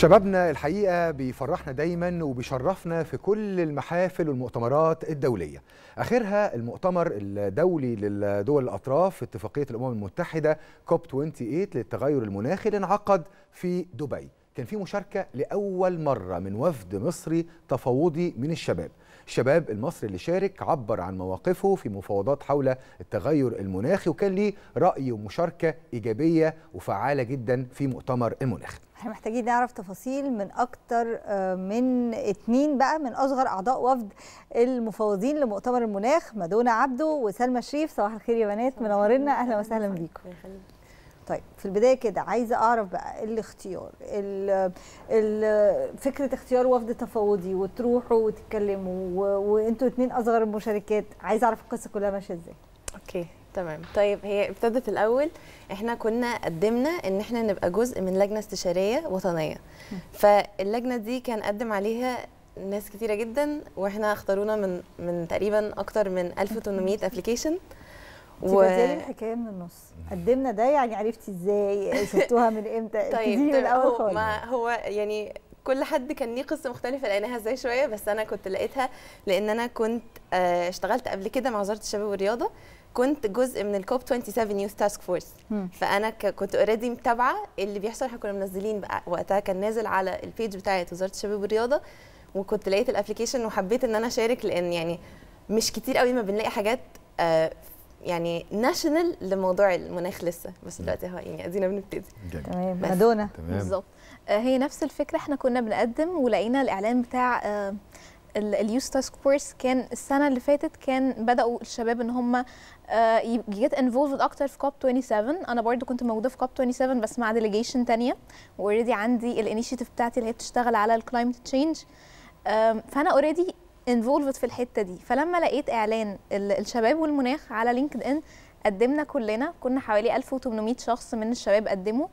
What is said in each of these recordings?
شبابنا الحقيقة بيفرحنا دايما وبيشرفنا في كل المحافل والمؤتمرات الدولية آخرها المؤتمر الدولي للدول الأطراف في اتفاقية الأمم المتحدة كوب 28 للتغير المناخي اللي انعقد في دبي كان في مشاركة لأول مرة من وفد مصري تفاوضي من الشباب الشباب المصري اللي شارك عبر عن مواقفه في مفاوضات حول التغير المناخي وكان ليه رأي ومشاركة إيجابية وفعالة جدا في مؤتمر المناخ احنا محتاجين نعرف تفاصيل من اكتر آه، من اتنين بقى من اصغر اعضاء وفد المفوضين لمؤتمر المناخ مدونة عبده وسلمى شريف صباح الخير يا بنات منورنا اهلا وسهلا بيكم طيب في البدايه كده عايزه اعرف بقى الاختيار ال ال فكره اختيار وفد تفاوضي وتروحوا وتتكلموا وانتوا اتنين اصغر المشاركات عايزه اعرف القصه كلها ماشيه ازاي اوكي تمام طيب هي ابتدت الاول احنا كنا قدمنا ان احنا نبقى جزء من لجنه استشاريه وطنيه فاللجنه دي كان قدم عليها ناس كتيره جدا واحنا اختارونا من من تقريبا اكتر من 1800 ابلكيشن و... الحكايه من النص قدمنا ده يعني عرفتي ازاي شفتوها من امتى طيب طيب الاول خالص ما هو يعني كل حد كان ليه قصه مختلفه لقيناها ازاي شويه بس انا كنت لقيتها لان انا كنت آه، اشتغلت قبل كده مع وزاره الشباب والرياضه كنت جزء من الكوب 27 نيوز تاسك فورس فانا كنت اوريدي متابعه اللي بيحصل احنا كنا منزلين بقى وقتها كان نازل على البيج بتاعه وزاره الشباب والرياضه وكنت لقيت الابلكيشن وحبيت ان انا اشارك لان يعني مش كتير قوي ما بنلاقي حاجات آه، يعني ناشونال لموضوع المناخ لسه بس دلوقتي هو يعني ادينا بنبتدي تمام مادونا بالظبط آه، هي نفس الفكره احنا كنا بنقدم ولقينا الاعلان بتاع اليوث تاسك فورس كان السنه اللي فاتت كان بداوا الشباب ان هم جيت آه، انفولفد اكتر في كوب 27 انا برضو كنت موجوده في كوب 27 بس مع ديليجيشن تانية واوريدي عندي الانيشيتيف بتاعتي اللي هي بتشتغل على الكلايمت تشينج فانا اوريدي انفولفد في الحته دي فلما لقيت اعلان الشباب والمناخ على لينكد ان قدمنا كلنا كنا حوالي 1800 شخص من الشباب قدموا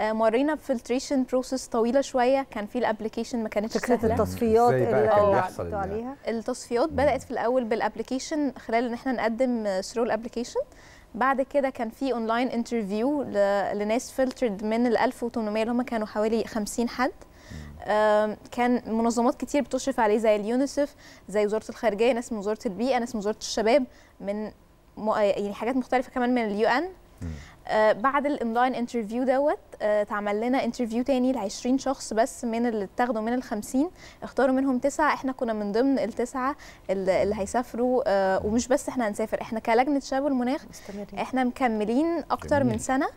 مرينا بفلتريشن بروسيس طويله شويه كان في الابلكيشن ما كانتش فكره سهلة. التصفيات اللي كان يعني؟ عليها التصفيات بدات في الاول بالابلكيشن خلال ان احنا نقدم ثرو آه، الابلكيشن بعد كده كان في اونلاين انترفيو لناس فلترد من ال 1800 اللي هم كانوا حوالي 50 حد كان منظمات كتير بتشرف عليه زي اليونيسف زي وزاره الخارجيه ناس من وزاره البيئه ناس من وزاره الشباب من يعني حاجات مختلفه كمان من اليو ان آه، بعد الاونلاين انترفيو دوت آه، اتعمل لنا انترفيو تاني ل 20 شخص بس من اللي اتاخدوا من ال 50 اختاروا منهم تسعه احنا كنا من ضمن التسعه اللي, هيسافروا آه، ومش بس احنا هنسافر احنا كلجنه شباب والمناخ احنا مكملين اكتر من سنه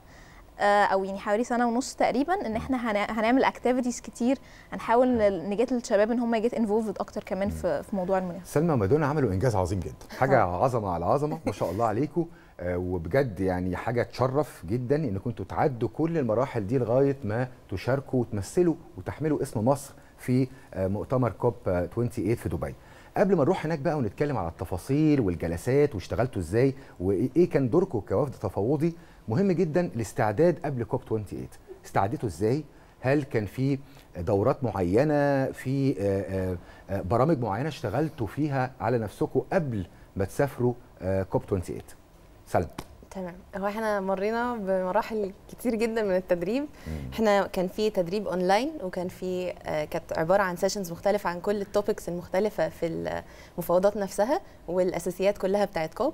آه، او يعني حوالي سنه ونص تقريبا ان احنا هنعمل اكتيفيتيز كتير هنحاول نجيت للشباب ان هم يجيت انفولفد اكتر كمان في في موضوع المناخ سلمى ومادونا عملوا انجاز عظيم جدا حاجه آه. عظمه على عظمه ما شاء الله عليكم آه، وبجد يعني حاجه تشرف جدا ان كنتوا تعدوا كل المراحل دي لغايه ما تشاركوا وتمثلوا وتحملوا اسم مصر في مؤتمر كوب 28 في دبي قبل ما نروح هناك بقى ونتكلم على التفاصيل والجلسات واشتغلتوا ازاي وايه كان دوركم كوفد تفاوضي مهم جدا الاستعداد قبل كوب 28 استعدته ازاي هل كان في دورات معينه في آه، آه، آه، برامج معينه اشتغلتوا فيها على نفسكم قبل ما تسافروا كوب 28 سلام تمام هو احنا مرينا بمراحل كتير جدا من التدريب احنا كان في تدريب اونلاين وكان في كانت عباره عن سيشنز مختلفه عن كل التوبكس المختلفه في المفاوضات نفسها والاساسيات كلها بتاعت كوب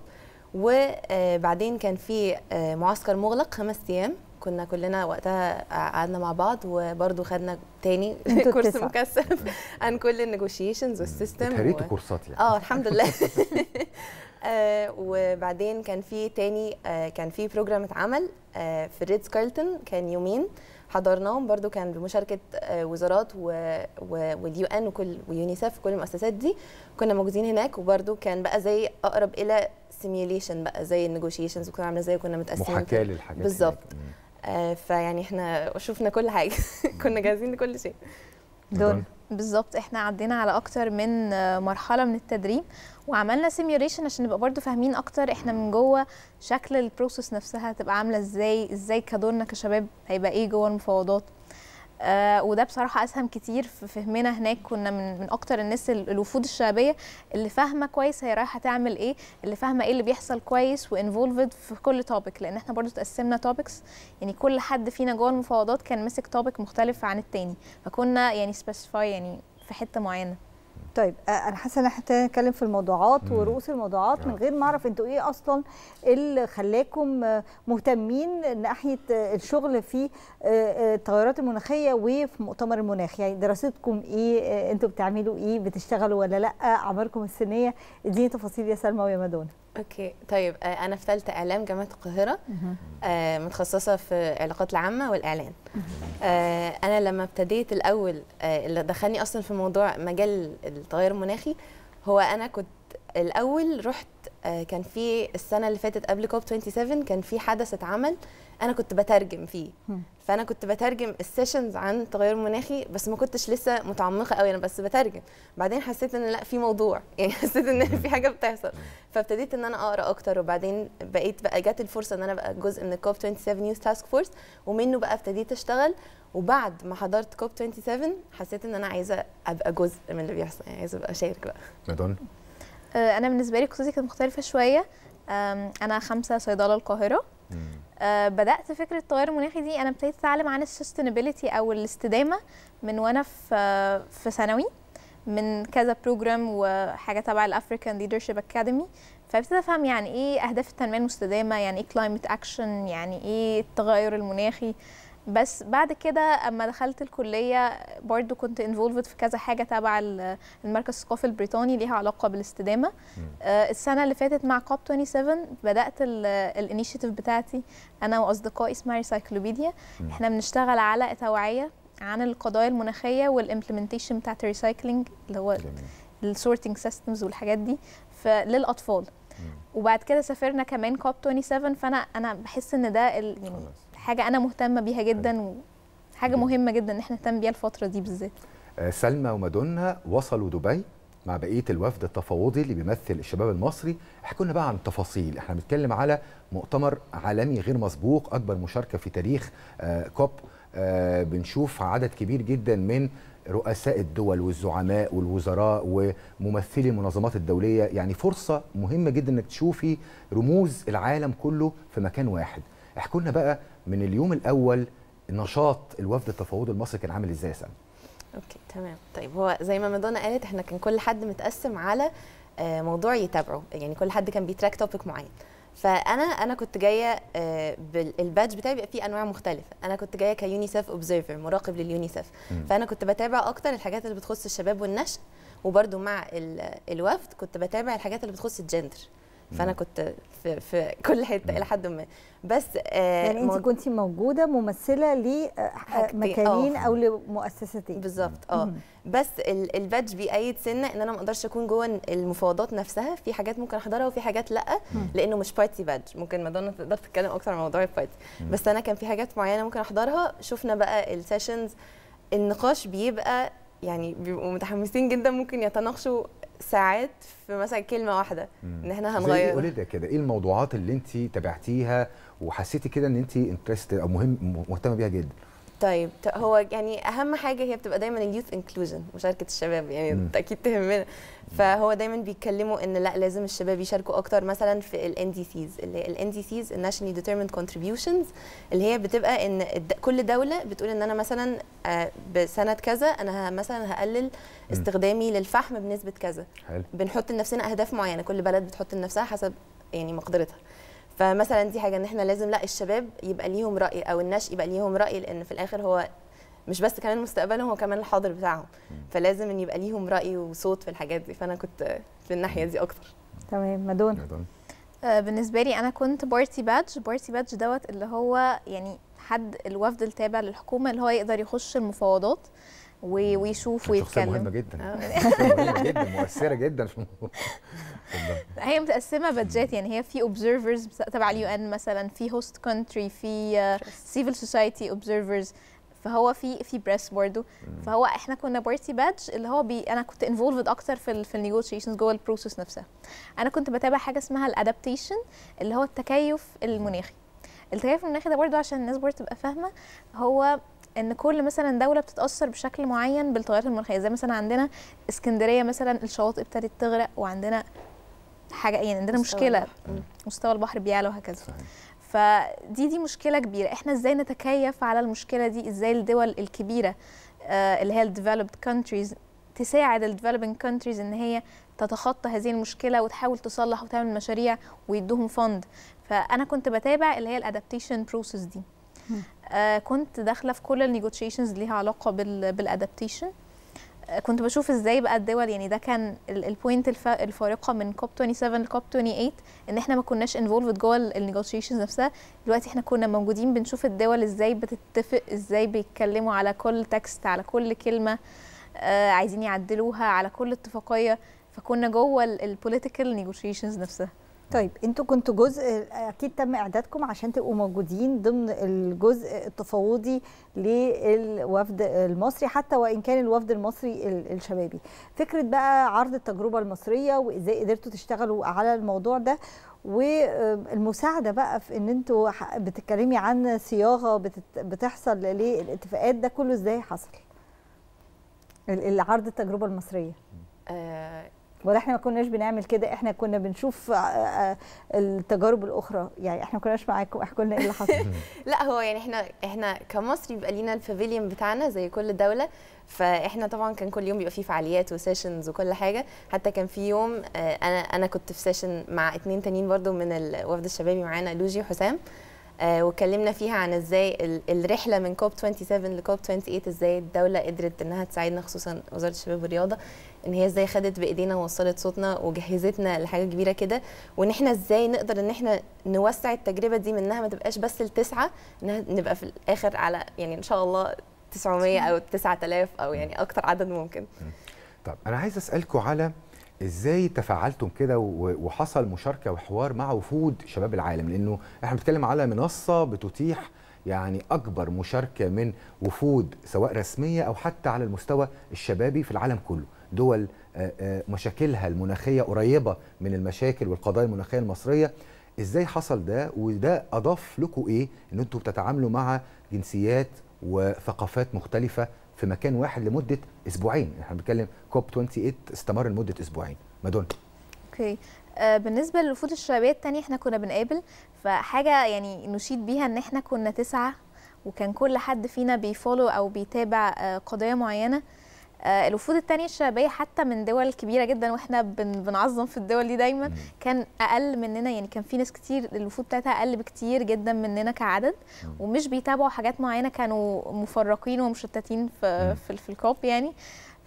وبعدين كان في آه، معسكر مغلق خمس ايام كنا كلنا وقتها قعدنا مع بعض وبرضه خدنا تاني كورس مكثف عن كل النيجوشيشنز والسيستم اتهريتوا و... كورسات يعني اه الحمد لله آه، وبعدين كان في تاني آه كان في بروجرام اتعمل آه في الريد سكارلتون كان يومين حضرناهم برضو كان بمشاركه آه، وزارات واليو ان وكل ويونيسف وكل المؤسسات دي كنا موجودين هناك وبرضو كان بقى زي اقرب الى سيميوليشن بقى زي النيجوشيشنز وكنا عامله زي كنا متقسمين محاكاه للحاجات بالظبط آه، فيعني احنا شفنا كل حاجه كنا جاهزين لكل شيء دول بالظبط احنا عدينا على اكتر من مرحله من التدريب وعملنا سيميوليشن عشان نبقى برضو فاهمين اكتر احنا من جوه شكل البروسس نفسها هتبقى عامله ازاي ازاي كدورنا كشباب هيبقى ايه جوه المفاوضات آه وده بصراحه اسهم كتير في فهمنا هناك كنا من من اكتر الناس الوفود الشعبيه اللي فاهمه كويس هي رايحه تعمل ايه اللي فاهمه ايه اللي بيحصل كويس وانفولفد في كل توبيك لان احنا برضو اتقسمنا توبكس يعني كل حد فينا جوه المفاوضات كان ماسك توبيك مختلف عن التاني فكنا يعني سبيسيفاي يعني في حته معينه طيب آه، انا حاسه ان احنا هنتكلم في الموضوعات ورؤوس الموضوعات من آه. غير ما اعرف انتوا ايه اصلا اللي خلاكم آه، مهتمين ناحيه الشغل في التغيرات المناخيه وفي مؤتمر المناخ يعني دراستكم ايه انتوا بتعملوا ايه بتشتغلوا ولا لا اعماركم السنيه اديني تفاصيل يا سلمى ويا مدونه اوكي طيب آه، انا في ثالثه اعلام جامعه القاهره آه، متخصصه في العلاقات العامه والاعلان آه، انا لما ابتديت الاول اللي دخلني اصلا في موضوع مجال التغير المناخي هو انا كنت الاول رحت آه، كان في السنه اللي فاتت قبل كوب 27 كان في حدث اتعمل انا كنت بترجم فيه فانا كنت بترجم السيشنز عن التغير المناخي بس ما كنتش لسه متعمقه قوي انا بس بترجم بعدين حسيت ان لا في موضوع يعني حسيت ان في حاجه بتحصل فابتديت ان انا اقرا اكتر وبعدين بقيت بقى جت الفرصه ان انا ابقى جزء من الكوب 27 نيوز تاسك فورس ومنه بقى ابتديت اشتغل وبعد ما حضرت كوب 27 حسيت ان انا عايزه ابقى جزء من اللي بيحصل يعني عايزه ابقى اشارك بقى آه، انا بالنسبه لي قصتي كانت مختلفه شويه انا خمسه صيدله القاهره آه، بدات فكره التغير المناخي دي انا ابتديت اتعلم عن السستينابيلتي او الاستدامه من وانا في في ثانوي من كذا بروجرام وحاجه تبع الافريكان ليدرشيب اكاديمي فابتديت افهم يعني ايه اهداف التنميه المستدامه يعني ايه كلايمت اكشن يعني ايه التغير المناخي بس بعد كده اما دخلت الكليه برضو كنت انفولفد في كذا حاجه تبع المركز الثقافي البريطاني ليها علاقه بالاستدامه آه السنه اللي فاتت مع كوب 27 بدات الانيشيتيف بتاعتي انا واصدقائي اسمها ريسايكلوبيديا احنا بنشتغل على توعيه عن القضايا المناخيه والامبلمنتيشن بتاعت الريسايكلينج اللي هو السورتنج سيستمز والحاجات دي للاطفال وبعد كده سافرنا كمان كوب 27 فانا انا بحس ان ده يعني حاجه انا مهتمه بيها جدا وحاجه مهمه جدا ان احنا نهتم بيها الفتره دي بالذات آه، سلمى ومادونا وصلوا دبي مع بقيه الوفد التفاوضي اللي بيمثل الشباب المصري احكوا لنا بقى عن التفاصيل احنا بنتكلم على مؤتمر عالمي غير مسبوق اكبر مشاركه في تاريخ آه، كوب آه، بنشوف عدد كبير جدا من رؤساء الدول والزعماء والوزراء وممثلي المنظمات الدوليه يعني فرصه مهمه جدا انك تشوفي رموز العالم كله في مكان واحد احكوا لنا بقى من اليوم الاول نشاط الوفد التفاوضي المصري كان عامل ازاي يا اوكي تمام طيب هو زي ما مدونا قالت احنا كان كل حد متقسم على آه، موضوع يتابعه يعني كل حد كان بيتراك توبيك معين فانا انا كنت جايه آه، بالبادج بتاعي بيبقى فيه انواع مختلفه انا كنت جايه كيونيسف اوبزرفر مراقب لليونيسف فانا كنت بتابع اكتر الحاجات اللي بتخص الشباب والنشء وبرده مع الوفد كنت بتابع الحاجات اللي بتخص الجندر فانا كنت في, في كل حته الى حد ما بس آه يعني انت كنت موجوده ممثله لمكانين آه، آه. او لمؤسستين بالظبط اه بس البادج بيأيد سنه ان انا ما اقدرش اكون جوه المفاوضات نفسها في حاجات ممكن احضرها وفي حاجات لا لانه مش بارتي بادج ممكن مادونا تقدر تتكلم اكتر عن موضوع البارتي بس انا كان في حاجات معينه ممكن احضرها شفنا بقى السيشنز النقاش بيبقى يعني بيبقوا متحمسين جدا ممكن يتناقشوا ساعات في مثلا كلمه واحده ان احنا هنغير قولي لي كده ايه الموضوعات اللي انت تابعتيها وحسيتي كده ان انت انترستد او مهم مهتمه بيها جدا طيب هو يعني اهم حاجه هي بتبقى دايما اليوث انكلوجن مشاركه الشباب يعني اكيد تهمنا فهو دايما بيتكلموا ان لا لازم الشباب يشاركوا اكتر مثلا في الان دي سيز الان دي سيز الناشونال ديترميند كونتريبيوشنز اللي هي بتبقى ان كل دوله بتقول ان انا مثلا آه، بسنه كذا انا مثلا هقلل استخدامي للفحم بنسبه كذا حلو. بنحط لنفسنا اهداف معينه كل بلد بتحط لنفسها حسب يعني مقدرتها فمثلا دي حاجه ان احنا لازم لا الشباب يبقى ليهم راي او النشء يبقى ليهم راي لان في الاخر هو مش بس كمان مستقبلهم هو كمان الحاضر بتاعهم فلازم ان يبقى ليهم راي وصوت في الحاجات دي فانا كنت في الناحيه دي اكتر تمام مدون آه، بالنسبه لي انا كنت بارتي بادج بارتي بادج دوت اللي هو يعني حد الوفد التابع للحكومه اللي هو يقدر يخش المفاوضات ويشوف ويتكلم مهمه جدا آه. جدا مؤثره جدا هي متقسمه بادجات يعني هي في اوبزرفرز تبع اليو ان مثلا في هوست كونتري في سيفل سوسايتي اوبزرفرز فهو في في بريس برضه فهو احنا كنا بارتي بادج اللي هو بي انا كنت انفولفد اكتر في ال في النيجوشيشنز جوه البروسيس نفسها انا كنت بتابع حاجه اسمها الادابتيشن اللي هو التكيف المناخي التكيف المناخي ده برضو عشان الناس برضو تبقى فاهمه هو ان كل مثلا دوله بتتاثر بشكل معين بالتغيرات المناخيه زي مثلا عندنا اسكندريه مثلا الشواطئ ابتدت تغرق وعندنا حاجه يعني عندنا مشكله البحر. مستوى البحر بيعلى وهكذا فدي دي مشكله كبيره احنا ازاي نتكيف على المشكله دي ازاي الدول الكبيره آه، اللي هي الديفلوبد كونتريز تساعد الديفلوبينج كونتريز ان هي تتخطى هذه المشكله وتحاول تصلح وتعمل مشاريع ويدوهم فند فانا كنت بتابع اللي هي الادابتيشن بروسيس دي آه كنت داخله في كل النيجوشيشنز ليها علاقه بالادابتيشن آه كنت بشوف ازاي بقى الدول يعني ده كان البوينت الفارقه من كوب 27 لكوب 28 ان احنا ما كناش انفولفد جوه النيجوشيشنز نفسها دلوقتي احنا كنا موجودين بنشوف الدول ازاي بتتفق ازاي بيتكلموا على كل تكست على كل كلمه آه عايزين يعدلوها على كل اتفاقيه فكنا جوه البوليتيكال نيجوشيشنز نفسها طيب انتوا كنتوا جزء اكيد تم اعدادكم عشان تبقوا موجودين ضمن الجزء التفاوضي للوفد المصري حتى وان كان الوفد المصري الشبابي فكره بقى عرض التجربه المصريه وازاي قدرتوا تشتغلوا على الموضوع ده والمساعده بقى في ان انتوا بتتكلمي عن صياغه بتحصل للاتفاقات ده كله ازاي حصل العرض التجربه المصريه آه، ولا احنا ما كناش بنعمل كده احنا كنا بنشوف آه، آه، التجارب الاخرى يعني احنا ما كناش معاكم احكوا لنا ايه اللي حصل لا هو يعني احنا احنا كمصر بيبقى لينا الفافيليون بتاعنا زي كل دوله فاحنا طبعا كان كل يوم بيبقى فيه فعاليات وسيشنز وكل حاجه حتى كان في يوم آه، انا انا كنت في سيشن مع اثنين تانيين برضو من الوفد الشبابي معانا لوجي وحسام آه، واتكلمنا فيها عن ازاي الرحله من كوب 27 لكوب 28 ازاي الدوله قدرت انها تساعدنا خصوصا وزاره الشباب والرياضه ان هي ازاي خدت بايدينا ووصلت صوتنا وجهزتنا لحاجه كبيره كده وان احنا ازاي نقدر ان احنا نوسع التجربه دي منها ما تبقاش بس لتسعه انها نبقى في الاخر على يعني ان شاء الله 900 او 9000 او يعني اكتر عدد ممكن. طب انا عايز اسالكم على ازاي تفاعلتم كده وحصل مشاركه وحوار مع وفود شباب العالم لانه احنا بنتكلم على منصه بتتيح يعني اكبر مشاركه من وفود سواء رسميه او حتى على المستوى الشبابي في العالم كله دول آه، آه، مشاكلها المناخيه قريبه من المشاكل والقضايا المناخيه المصريه ازاي حصل ده وده اضاف لكم ايه ان انتم بتتعاملوا مع جنسيات وثقافات مختلفه في مكان واحد لمده اسبوعين احنا بنتكلم كوب 28 استمر لمده اسبوعين مادونا اوكي آه، بالنسبه للوفود الشبابيه الثانيه احنا كنا بنقابل فحاجه يعني نشيد بيها ان احنا كنا تسعه وكان كل حد فينا بيفولو او بيتابع آه، قضيه معينه آه، الوفود التانية الشبابيه حتى من دول كبيره جدا واحنا بنعظم في الدول دي دايما كان اقل مننا يعني كان في ناس كتير الوفود بتاعتها اقل بكتير جدا مننا كعدد ومش بيتابعوا حاجات معينه كانوا مفرقين ومشتتين في في, في الكوب يعني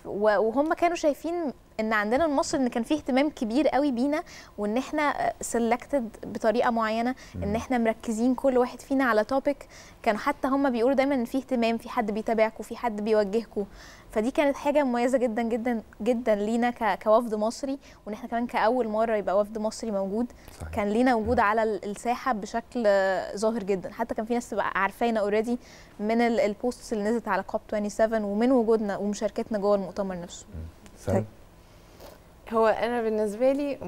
وهم كانوا شايفين ان عندنا مصر ان كان في اهتمام كبير قوي بينا وان احنا سلكتد آه، بطريقه معينه ان احنا مركزين كل واحد فينا على توبيك كانوا حتى هم بيقولوا دايما ان في اهتمام في حد بيتابعكم في حد بيوجهكم فدي كانت حاجه مميزه جدا جدا جدا لينا كوفد مصري وان احنا كمان كاول مره يبقى وفد مصري موجود صحيح. كان لينا وجود على الساحه بشكل آه، ظاهر جدا حتى كان في ناس تبقى عارفانا اوريدي من البوستس اللي نزلت على كوب 27 ومن وجودنا ومشاركتنا جوه المؤتمر نفسه هو انا بالنسبه لي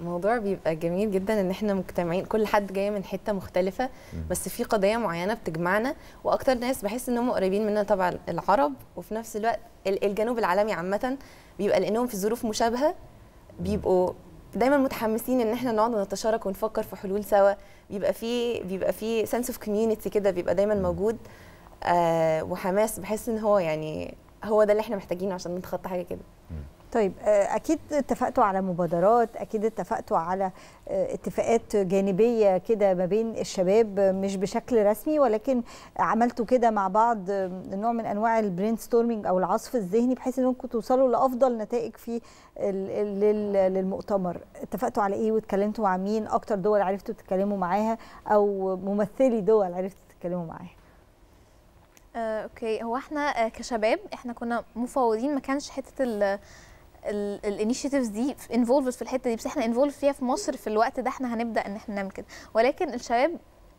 الموضوع بيبقى جميل جدا ان احنا مجتمعين كل حد جاي من حته مختلفه بس في قضيه معينه بتجمعنا واكتر ناس بحس انهم قريبين مننا طبعا العرب وفي نفس الوقت الجنوب العالمي عامه بيبقى لانهم في ظروف مشابهه بيبقوا دايما متحمسين ان احنا نقعد نتشارك ونفكر في حلول سوا بيبقى في بيبقى في سنس اوف كوميونتي كده بيبقى دايما موجود آه وحماس بحس ان هو يعني هو ده اللي احنا محتاجينه عشان نتخطى حاجه كده طيب آه، اكيد اتفقتوا على مبادرات اكيد اتفقتوا على آه، اتفاقات جانبيه كده ما بين الشباب مش بشكل رسمي ولكن عملتوا كده مع بعض آه، نوع من انواع البرين ستورمينج او العصف الذهني بحيث انكم توصلوا لافضل نتائج في للمؤتمر اتفقتوا على ايه واتكلمتوا مع مين اكتر دول عرفتوا تتكلموا معاها او ممثلي دول عرفتوا تتكلموا معاها اوكي هو احنا كشباب احنا كنا مفوضين ما كانش حته الانيشيتيفز دي انفولفد في الحته دي بس احنا انفولف فيها في مصر في الوقت ده احنا هنبدا ان احنا نعمل كده ولكن الشباب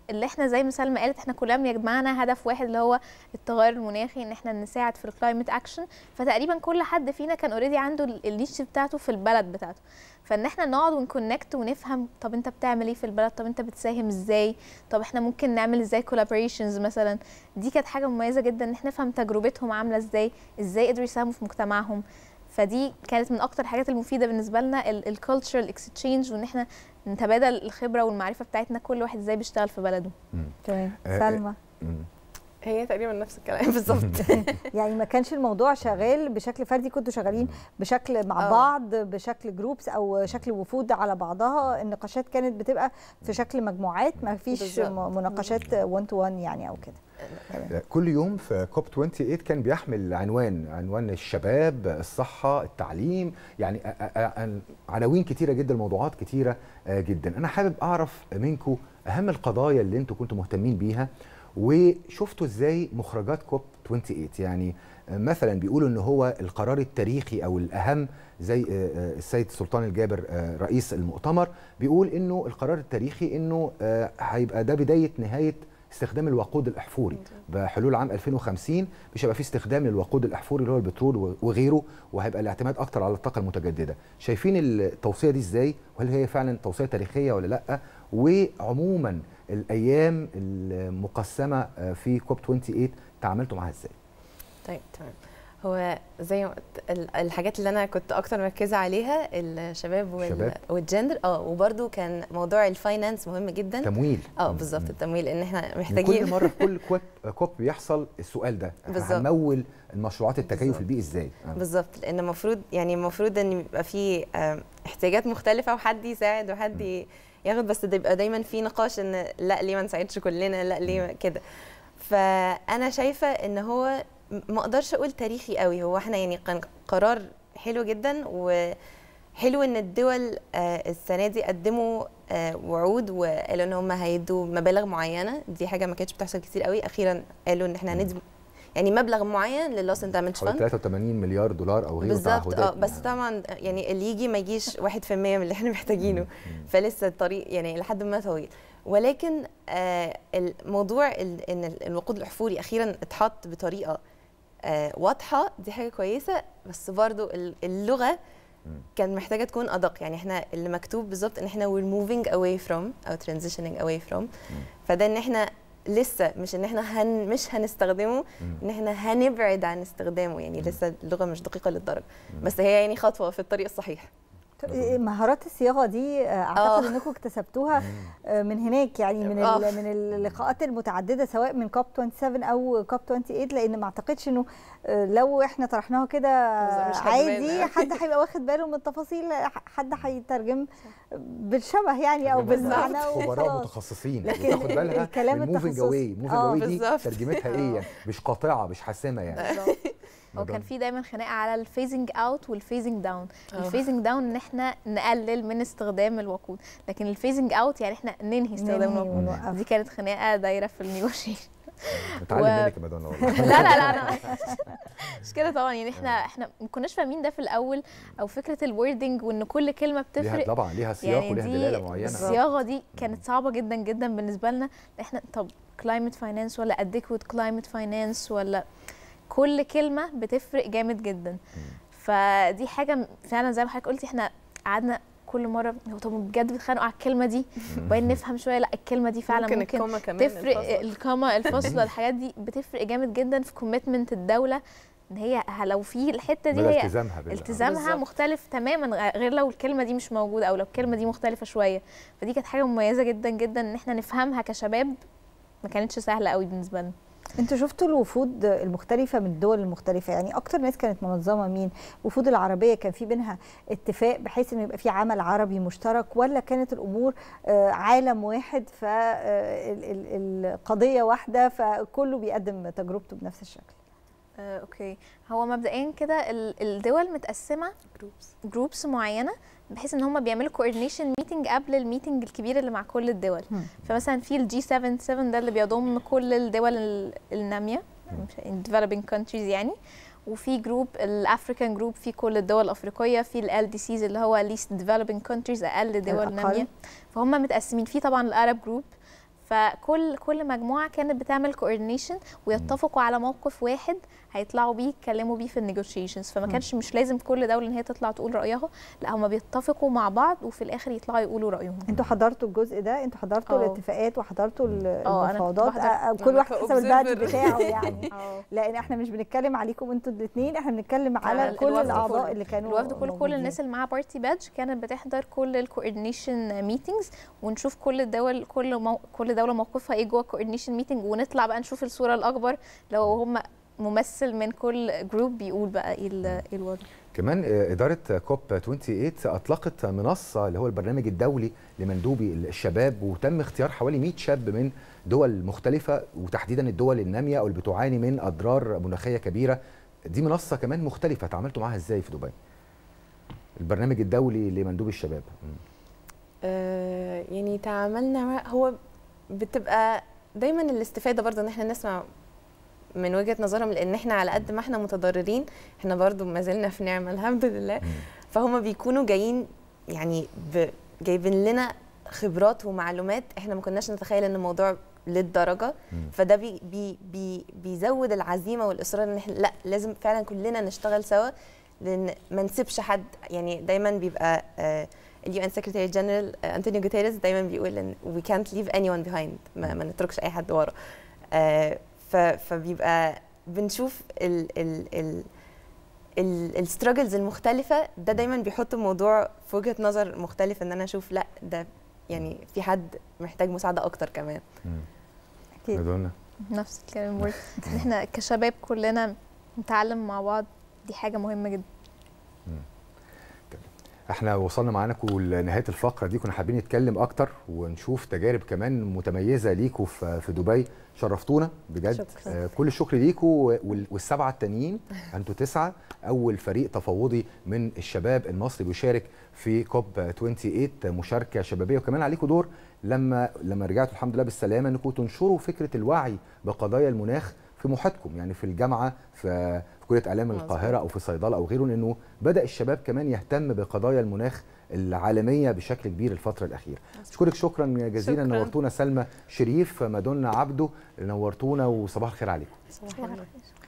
اللي احنا زي ما سلمى قالت احنا كلنا يجمعنا هدف واحد اللي هو التغير المناخي ان احنا نساعد في الكلايمت اكشن فتقريبا كل حد فينا كان اوريدي عنده النيش بتاعته في البلد بتاعته فان احنا نقعد ونكونكت ونفهم طب انت بتعمل ايه في البلد طب انت بتساهم ازاي طب احنا ممكن نعمل ازاي كولابوريشنز مثلا دي كانت حاجه مميزه جدا ان احنا نفهم تجربتهم عامله ازاي ازاي قدروا يساهموا في مجتمعهم فدي كانت من اكتر الحاجات المفيده بالنسبه لنا الكالتشرال اكستشينج وان احنا نتبادل الخبره والمعرفه بتاعتنا كل واحد ازاي بيشتغل في بلده تمام آه، آه، سلمى هي تقريبا نفس الكلام بالظبط يعني ما كانش الموضوع شغال بشكل فردي كنتوا شغالين بشكل مع أوه. بعض بشكل جروبس او شكل وفود على بعضها النقاشات كانت بتبقى في شكل مجموعات ما فيش مناقشات 1 تو 1 يعني او كده كل يوم في كوب 28 كان بيحمل عنوان عنوان الشباب الصحه التعليم يعني عناوين كتيره جدا موضوعات كتيره آه، جدا انا حابب اعرف منكم اهم القضايا اللي انتم كنتوا مهتمين بيها وشفتوا ازاي مخرجات كوب 28 يعني مثلا بيقولوا ان هو القرار التاريخي او الاهم زي آه، آه، السيد سلطان الجابر آه، رئيس المؤتمر بيقول انه القرار التاريخي انه هيبقى ده بدايه نهايه استخدام الوقود الاحفوري بحلول عام 2050 مش هيبقى في استخدام للوقود الاحفوري اللي هو البترول وغيره وهيبقى الاعتماد اكتر على الطاقه المتجدده شايفين التوصيه دي ازاي وهل هي فعلا توصيه تاريخيه ولا لا وعموما الايام المقسمه آه، في كوب 28 تعاملتوا معاها ازاي؟ طيب تمام هو زي الحاجات اللي انا كنت اكتر مركزه عليها الشباب وال... والجندر اه وبرده كان موضوع الفاينانس مهم جدا تمويل اه بالظبط التمويل ان احنا محتاجين كل مره في كل كوب, كوب بيحصل السؤال ده بالظبط هنمول المشروعات التكيف البيئي ازاي آه. بالظبط لان المفروض يعني المفروض ان يبقى في آه، احتياجات مختلفه وحد يساعد وحد م. ياخد بس يبقى دايما في نقاش ان لا ليه ما نساعدش كلنا لا ليه كده فانا شايفه ان هو ما اقدرش اقول تاريخي قوي هو احنا يعني كان قرار حلو جدا وحلو ان الدول آه، السنه دي قدموا آه، وعود وقالوا ان هم هيدوا مبالغ معينه دي حاجه ما كانتش بتحصل كتير قوي اخيرا قالوا ان احنا هندي يعني مبلغ معين للوس اند دامج فاند 83 مليار دولار او غيره بالظبط اه بس طبعا يعني اللي يجي ما يجيش 1% من اللي احنا محتاجينه فلسه الطريق يعني لحد ما طويل ولكن آه الموضوع ان الوقود الاحفوري اخيرا اتحط بطريقه آه واضحه دي حاجه كويسه بس برضو اللغه كان محتاجه تكون ادق يعني احنا اللي مكتوب بالظبط ان احنا we're moving away from او transitioning away from فده ان احنا لسه مش ان احنا هن مش هنستخدمه ان احنا هنبعد عن استخدامه يعني لسه اللغه مش دقيقه للدرجه بس هي يعني خطوه في الطريق الصحيح إيه، مهارات الصياغه دي آه، اعتقد آه. انكم اكتسبتوها آه، من هناك يعني من من اللقاءات المتعدده سواء من كوب 27 او كوب 28 لان ما اعتقدش انه لو احنا طرحناها كده عادي حد هيبقى واخد باله من التفاصيل حد هيترجم بالشبه يعني او بالمعنى خبراء متخصصين تاخد بالها الكلام التخصصي موفينج اواي موفينج اواي دي ترجمتها ايه يعني مش قاطعه مش حاسمه يعني هو كان في دايما خناقه على الفيزنج اوت والفيزنج داون الفيزنج داون ان احنا نقلل من استخدام الوقود لكن الفيزنج اوت يعني احنا ننهي استخدام الوقود دي كانت خناقه دايره في النيوشي بتعلم و... منك يا مدونة والله لا لا لا مش كده طبعا يعني احنا آه. احنا ما كناش فاهمين ده في الاول او فكره الوردنج وان كل كلمه بتفرق ليها طبعا ليها يعني سياق يعني وليها دلاله معينه الصياغه دي كانت صعبه جدا جدا بالنسبه لنا احنا طب كلايمت فاينانس ولا اديكويت كلايمت فاينانس ولا كل كلمه بتفرق جامد جدا فدي حاجه فعلا زي ما حضرتك قلتي احنا قعدنا كل مره طب بجد بيتخانقوا على الكلمه دي وبعدين نفهم شويه لا الكلمه دي فعلا ممكن, ممكن الكومة كمان تفرق الكومه الفاصله الحاجات دي بتفرق جامد جدا في كوميتمنت الدوله ان هي لو في الحته دي هي التزامها, التزامها مختلف تماما غير لو الكلمه دي مش موجوده او لو الكلمه دي مختلفه شويه فدي كانت حاجه مميزه جدا جدا ان احنا نفهمها كشباب ما كانتش سهله قوي بالنسبه لنا انتوا شفتوا الوفود المختلفه من الدول المختلفه يعني اكتر ناس كانت منظمه مين الوفود العربيه كان في بينها اتفاق بحيث انه يبقى في عمل عربي مشترك ولا كانت الامور آه، عالم واحد فالقضيه آه، واحده فكله بيقدم تجربته بنفس الشكل آه، اوكي هو مبدئيا كده الدول متقسمه جروبس جروبس معينه بحيث ان هم بيعملوا كوردينيشن ميتنج قبل الميتنج الكبير اللي مع كل الدول فمثلا في الجي 7 7 ده اللي بيضم كل الدول الناميه developing countries يعني وفي جروب الافريكان جروب في كل الدول الافريقيه في ال دي سيز اللي هو least developing countries اقل دول ناميه فهم متقسمين في طبعا الارب جروب فكل كل مجموعه كانت بتعمل كوردينيشن ويتفقوا على موقف واحد هيطلعوا بيه يتكلموا بيه في النيجوشيشنز فما كانش مش لازم كل دوله ان هي تطلع تقول رايها لا هم بيتفقوا مع بعض وفي الاخر يطلعوا يقولوا رايهم انتوا حضرتوا الجزء ده انتوا حضرتوا أوه. الاتفاقات وحضرتوا آه، المفاوضات آه، آه، يعني كل واحد حسب البادج بتاعه يعني لان احنا مش بنتكلم عليكم انتوا الاثنين احنا بنتكلم على كل الاعضاء اللي كانوا الوفد كل كل الناس اللي معاها بارتي بادج كانت بتحضر كل الكوردينيشن ميتنجز ونشوف كل الدول كل مو... كل دوله موقفها ايه جوه الكوردينيشن ميتنج ونطلع بقى نشوف الصوره الاكبر لو هم ممثل من كل جروب بيقول بقى ايه, إيه الوضع كمان آه، اداره كوب 28 اطلقت منصه اللي هو البرنامج الدولي لمندوبي الشباب وتم اختيار حوالي 100 شاب من دول مختلفه وتحديدا الدول الناميه او اللي بتعاني من اضرار مناخيه كبيره دي منصه كمان مختلفه تعاملتوا معاها ازاي في دبي البرنامج الدولي لمندوبي الشباب آه يعني تعاملنا هو بتبقى دايما الاستفاده برضه ان احنا نسمع من وجهه نظرهم لان احنا على قد ما احنا متضررين احنا برضو ما زلنا في نعمه الحمد لله فهم بيكونوا جايين يعني جايبين لنا خبرات ومعلومات احنا ما كناش نتخيل ان الموضوع للدرجه فده بي بي بي بيزود العزيمه والاصرار ان احنا لا لازم فعلا كلنا نشتغل سوا لان ما نسيبش حد يعني دايما بيبقى آه، اليو ان سكرتير جنرال آه، انطونيو جوتيريز دايما بيقول ان وي كانت ليف اني ون بيهايند ما نتركش اي حد ورا آه، فبيبقى بنشوف ال ال ال الستراجلز المختلفه ده دايما بيحط الموضوع في وجهه نظر مختلف ان انا اشوف لا ده يعني في حد محتاج مساعده اكتر كمان اكيد نفس الكلام نعم. احنا كشباب كلنا نتعلم مع بعض دي حاجه مهمه جدا احنا وصلنا معاكم لنهايه الفقره دي كنا حابين نتكلم اكتر ونشوف تجارب كمان متميزه ليكوا في دبي شرفتونا بجد شكرا. آه، كل الشكر ليكوا والسبعه التانيين انتوا تسعه اول فريق تفوضي من الشباب المصري بيشارك في كوب 28 مشاركه شبابيه وكمان عليكوا دور لما لما رجعتوا الحمد لله بالسلامه انكم تنشروا فكره الوعي بقضايا المناخ في محيطكم يعني في الجامعه في كليه اعلام القاهره او في صيدله او غيره لانه بدا الشباب كمان يهتم بقضايا المناخ العالميه بشكل كبير الفتره الاخيره اشكرك شكرا جزيلا شكرا. نورتونا سلمى شريف مادونا عبده نورتونا وصباح الخير عليكم صباح الخير